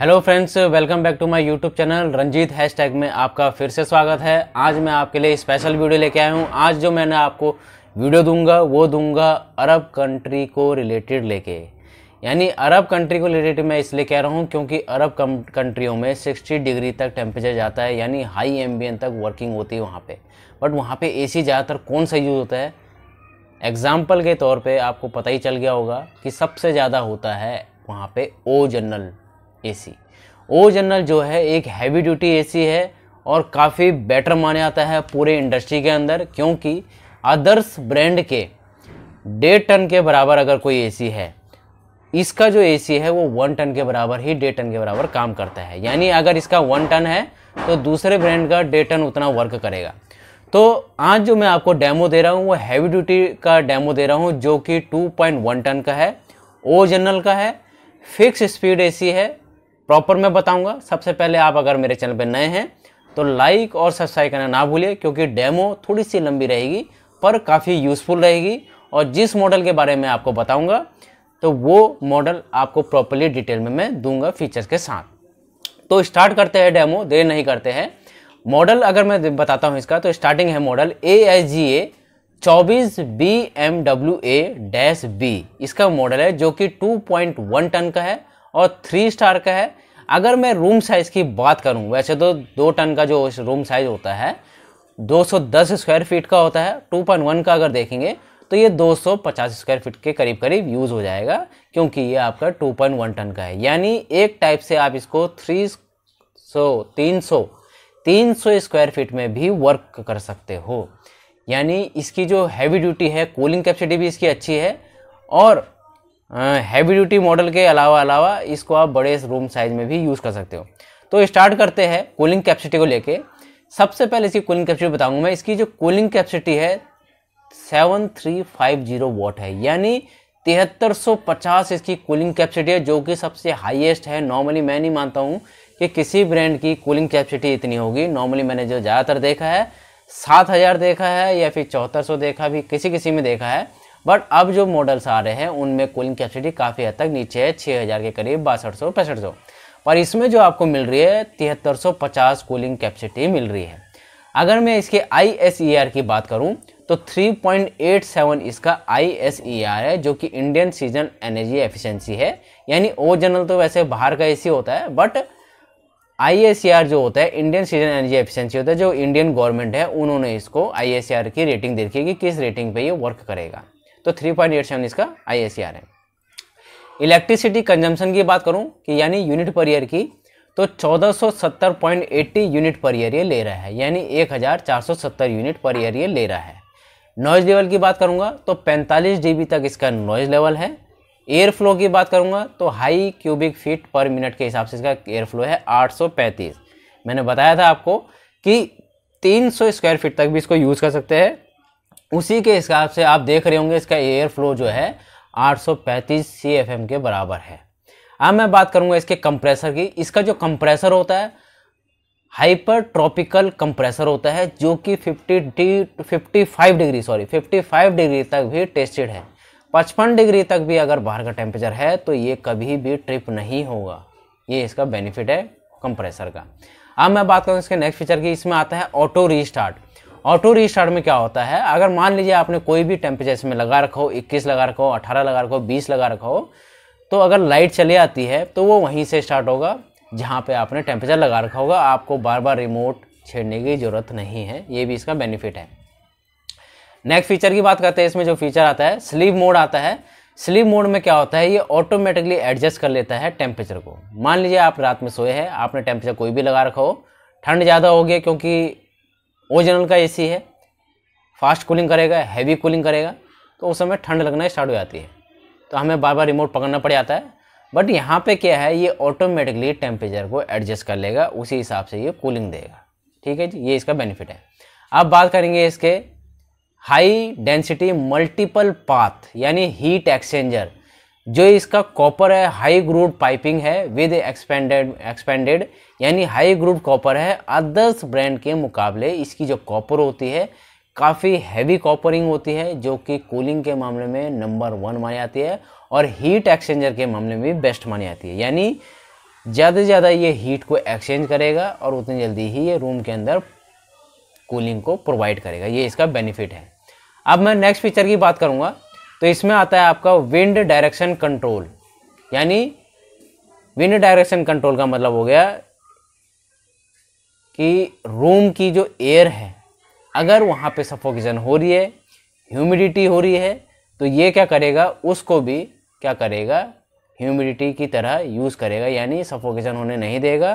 hello friends welcome back to my YouTube channel Ranjit hashtag में आपका फिर से स्वागत है आज मैं आपके लिए स्पेशल वीडियो लेके आया हूँ आज जो मैंने आपको वीडियो दूंगा वो दूंगा अरब कंट्री को रिलेटेड लेके यानी अरब कंट्री को रिलेटेड मैं इसलिए कह रहा हूँ क्योंकि अरब कंट्रियों में 60 डिग्री तक टेम्परेचर जाता है यानी हाई एम्बियन तक वर्किंग होती है वहाँ पर बट वहाँ पर ए ज़्यादातर कौन सा यूज़ होता है एग्ज़ाम्पल के तौर पर आपको पता ही चल गया होगा कि सबसे ज़्यादा होता है वहाँ पर O General AC O General जो है एक हैवी ड्यूटी एसी है और काफ़ी बेटर माना जाता है पूरे इंडस्ट्री के अंदर क्योंकि अदर्स ब्रांड के डेढ़ टन के बराबर अगर कोई एसी है इसका जो एसी है वो वन टन के बराबर ही डेढ़ टन के बराबर काम करता है यानी अगर इसका वन टन है तो दूसरे ब्रांड का डेढ़ टन उतना वर्क करेगा तो आज जो मैं आपको डेमो दे रहा हूँ वो हैवी ड्यूटी का डेमो दे रहा हूँ जो कि 2.1 टन का है ओ जनरल का है फिक्स स्पीड एसी है प्रॉपर मैं बताऊंगा सबसे पहले आप अगर मेरे चैनल पर नए हैं तो लाइक और सब्सक्राइब करना ना भूलिए क्योंकि डेमो थोड़ी सी लंबी रहेगी पर काफ़ी यूज़फुल रहेगी और जिस मॉडल के बारे में आपको बताऊंगा तो वो मॉडल आपको प्रॉपरली डिटेल में मैं दूंगा फीचर्स के साथ तो स्टार्ट करते हैं डेमो देर नहीं करते हैं मॉडल अगर मैं बताता हूँ इसका तो स्टार्टिंग है model A S G A चौबीस B M W A dash B इसका मॉडल है जो कि 2.1 टन का है और थ्री स्टार का है अगर मैं रूम साइज़ की बात करूं वैसे तो दो टन का जो रूम साइज़ होता है 210 स्क्वायर फीट का होता है 2.1 का अगर देखेंगे तो ये 250 स्क्वायर फीट के करीब करीब यूज़ हो जाएगा क्योंकि ये आपका 2.1 टन का है यानी एक टाइप से आप इसको थ्री सौ तीन सौ तीन सौ स्क्वायर फीट में भी वर्क कर सकते हो यानी इसकी जो हैवी ड्यूटी है कूलिंग कैपेसिटी भी इसकी अच्छी है और हैवी ड्यूटी मॉडल के अलावा अलावा इसको आप बड़े रूम साइज में भी यूज़ कर सकते हो तो स्टार्ट करते हैं कूलिंग कैपेसिटी को लेके सबसे पहले इसकी कूलिंग कैपेसिटी बताऊंगा मैं इसकी जो कूलिंग कैपेसिटी है seven three five zero watt है यानी तिहत्तर सौ पचास इसकी कूलिंग कैपेसिटी है जो कि सबसे हाईएस्ट है नॉर्मली मैं नहीं मानता हूँ कि किसी ब्रांड की कूलिंग कैपेसिटी इतनी होगी नॉर्मली मैंने जो ज़्यादातर देखा है सात हज़ार देखा है या फिर चौहत्तर सौ देखा भी किसी किसी में देखा है बट अब जो मॉडल्स आ रहे हैं उनमें कूलिंग कैपेसिटी काफ़ी हद तक नीचे है छः हज़ार के करीब बासठ सौ पैंसठ सौ पर इसमें जो आपको मिल रही है तिहत्तर सौ पचास कूलिंग कैपेसिटी मिल रही है अगर मैं इसके आई एस ई आर की बात करूँ तो थ्री पॉइंट एट सेवन इसका आई एस ई आर है जो कि इंडियन सीजन एनर्जी एफिशेंसी है यानी ओ जनरल तो वैसे बाहर का एसी होता है but I S E R जो होता है इंडियन सीजन एनर्जी एफिशिएंसी होता है जो इंडियन गवर्नमेंट है उन्होंने इसको आई एस ई आर की रेटिंग देखी है कि किस रेटिंग पे ये वर्क करेगा तो थ्री पॉइंट एट सेवन इसका आई है इलेक्ट्रिसिटी कंजम्पशन की बात करूँ कि यानी यूनिट पर ईयर की तो 1470.80 यूनिट पर ईयर ये ले रहा है यानी 1470 यूनिट पर ईयर ये ले रहा है नॉइज लेवल की बात करूँगा तो 45 डीबी तक इसका नॉइज लेवल है एयर फ्लो की बात करूँगा तो high cubic feet per minute के हिसाब से इसका एयर फ्लो है 835 मैंने बताया था आपको कि 300 स्क्वायर फीट तक भी इसको यूज़ कर सकते हैं उसी के हिसाब से आप देख रहे होंगे इसका एयर फ्लो जो है 835 सीएफएम के बराबर है अब मैं बात करूंगा इसके कंप्रेसर की इसका जो कंप्रेसर होता है हाइपर ट्रॉपिकल कंप्रेसर होता है जो कि 50 डी 55 डिग्री सॉरी 55 डिग्री तक भी टेस्टेड है 55 डिग्री तक भी अगर बाहर का टेम्परेचर है तो ये कभी भी ट्रिप नहीं होगा ये इसका बेनिफिट है कंप्रेसर का अब मैं बात करूँ इसके नेक्स्ट फीचर की इसमें आता है ऑटो रीस्टार्ट ऑटो रिस्टार्ट में क्या होता है अगर मान लीजिए आपने कोई भी टेम्परेचर इसमें लगा रखा हो इक्कीस लगा रखा हो अठारह लगा रखा हो बीस लगा रखा हो तो अगर लाइट चली आती है तो वो वहीं से स्टार्ट होगा जहाँ पे आपने टेम्परेचर लगा रखा होगा आपको बार बार रिमोट छेड़ने की ज़रूरत नहीं है ये भी इसका बेनिफिट है नेक्स्ट फीचर की बात करते हैं इसमें जो फीचर आता है स्लीप मोड आता है स्लीप मोड में क्या होता है ये ऑटोमेटिकली एडजस्ट कर लेता है टेम्परेचर को मान लीजिए आप रात में सोए हैं आपने टेम्परेचर कोई भी लगा रखा हो ठंड ज़्यादा हो गया क्योंकि ओ जनरल का एसी है फास्ट कूलिंग करेगा हैवी कूलिंग करेगा तो उस समय ठंड लगना स्टार्ट हो जाती है तो हमें बार बार रिमोट पकड़ना पड़ जाता है बट यहाँ पे क्या है ये ऑटोमेटिकली टेम्परेचर को एडजस्ट कर लेगा उसी हिसाब से ये कूलिंग देगा ठीक है जी ये इसका बेनिफिट है अब बात करेंगे इसके हाई डेंसिटी मल्टीपल पाथ यानी हीट एक्सचेंजर जो इसका कॉपर है हाई ग्रूड पाइपिंग है विद एक्सपेंडेड एक्सपेंडेड यानी हाई ग्रूड कॉपर है अदर्स ब्रांड के मुकाबले इसकी जो कॉपर होती है काफ़ी हैवी कॉपरिंग होती है जो कि कूलिंग के मामले में नंबर वन मानी जाती है और हीट एक्सचेंजर के मामले में भी बेस्ट मानी जाती है यानी ज़्यादा से ज़्यादा ये हीट को एक्सचेंज करेगा और उतनी जल्दी ही ये रूम के अंदर कूलिंग को प्रोवाइड करेगा ये इसका बेनिफिट है अब मैं नेक्स्ट फीचर की बात करूँगा तो इसमें आता है आपका विंड डायरेक्शन कंट्रोल यानी विंड डायरेक्शन कंट्रोल का मतलब हो गया कि रूम की जो एयर है अगर वहाँ पे सफोकेशन हो रही है ह्यूमिडिटी हो रही है तो ये क्या करेगा उसको भी क्या करेगा ह्यूमिडिटी की तरह यूज़ करेगा यानी सफोकेशन होने नहीं देगा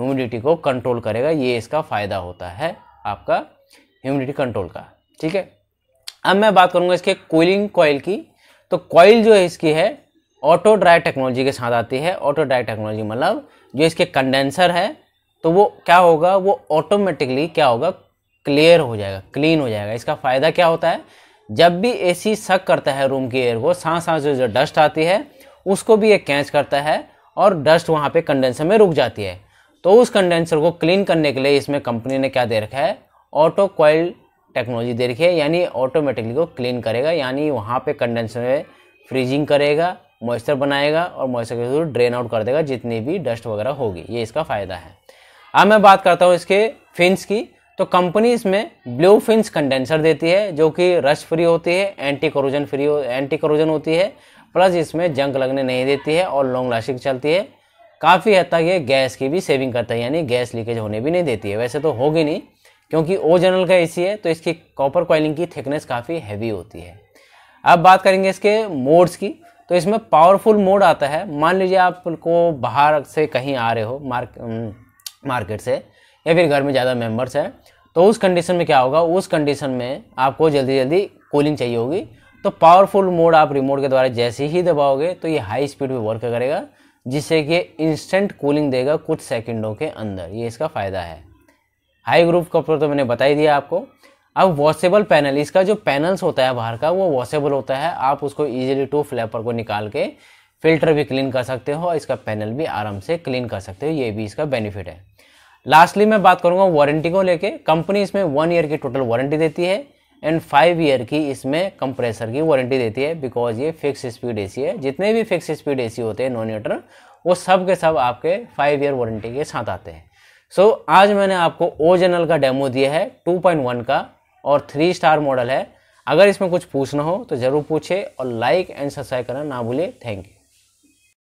ह्यूमिडिटी को कंट्रोल करेगा ये इसका फ़ायदा होता है आपका ह्यूमिडिटी कंट्रोल का ठीक है अब मैं बात करूंगा इसके कोलिंग कॉयल की तो कॉयल जो है इसकी है ऑटो ड्राई टेक्नोलॉजी के साथ आती है ऑटो ड्राई टेक्नोलॉजी मतलब जो इसके कंडेंसर है तो वो क्या होगा वो ऑटोमेटिकली क्या होगा क्लियर हो जाएगा क्लीन हो जाएगा इसका फ़ायदा क्या होता है जब भी एसी सक करता है रूम की एयर को सांस सांस जो डस्ट आती है उसको भी ये कैच करता है और डस्ट वहाँ पे कंडेंसर में रुक जाती है तो उस कंडेंसर को क्लीन करने के लिए इसमें कंपनी ने क्या दे रखा है ऑटो कॉयल टेक्नोलॉजी दे रखी है यानी ऑटोमेटिकली को क्लीन करेगा यानी वहाँ पे कंडेंसर में फ्रीजिंग करेगा मॉइस्चर बनाएगा और मॉइस्चर के थ्रू ड्रेन आउट कर देगा जितनी भी डस्ट वगैरह होगी ये इसका फ़ायदा है अब मैं बात करता हूँ इसके फिन्स की तो कंपनी इसमें ब्लू फिन्स कंडेंसर देती है जो कि रश फ्री होती है एंटी करोजन फ्री हो, एंटी करोजन होती है प्लस इसमें जंक लगने नहीं देती है और लॉन्ग लास्टिंग चलती है काफ़ी हद तक ये गैस की भी सेविंग करता है यानी गैस लीकेज होने भी नहीं देती है वैसे तो होगी नहीं क्योंकि ओ जनरल का एसी है तो इसकी कॉपर कॉइलिंग की थिकनेस काफ़ी हैवी होती है अब बात करेंगे इसके मोड्स की तो इसमें पावरफुल मोड आता है मान लीजिए आपको बाहर से कहीं आ रहे हो मार्क मार्केट um, से या फिर घर में ज़्यादा मेम्बर्स हैं तो उस कंडीशन में क्या होगा उस कंडीशन में आपको जल्दी जल्दी कूलिंग चाहिए होगी तो पावरफुल मोड आप रिमोट के द्वारा जैसे ही दबाओगे तो ये हाई स्पीड पे वर्क करेगा जिससे कि इंस्टेंट कूलिंग देगा कुछ सेकंडों के अंदर ये इसका फ़ायदा है हाई ग्रुप कपलर तो मैंने बता ही दिया आपको अब वॉशेबल पैनल इसका जो पैनल्स होता है बाहर का वो वॉशेबल होता है आप उसको ईजिली टू फ्लैपर को निकाल के फिल्टर भी क्लीन कर सकते हो और इसका पैनल भी आराम से क्लीन कर सकते हो ये भी इसका बेनिफिट है लास्टली मैं बात करूँगा वारंटी को लेके कंपनी इसमें वन ईयर की टोटल वारंटी देती है एंड फाइव ईयर की इसमें कंप्रेसर की वारंटी देती है बिकॉज ये फिक्स स्पीड ए है जितने भी फिक्स स्पीड ए होते हैं नॉन वो सब के सब आपके फाइव ईयर वारंटी के साथ आते हैं सो so, आज मैंने आपको ओ जनरल का डेमो दिया है 2.1 का और थ्री स्टार मॉडल है अगर इसमें कुछ पूछना हो तो ज़रूर पूछे और लाइक एंड सब्सक्राइब करना ना भूले थैंक यू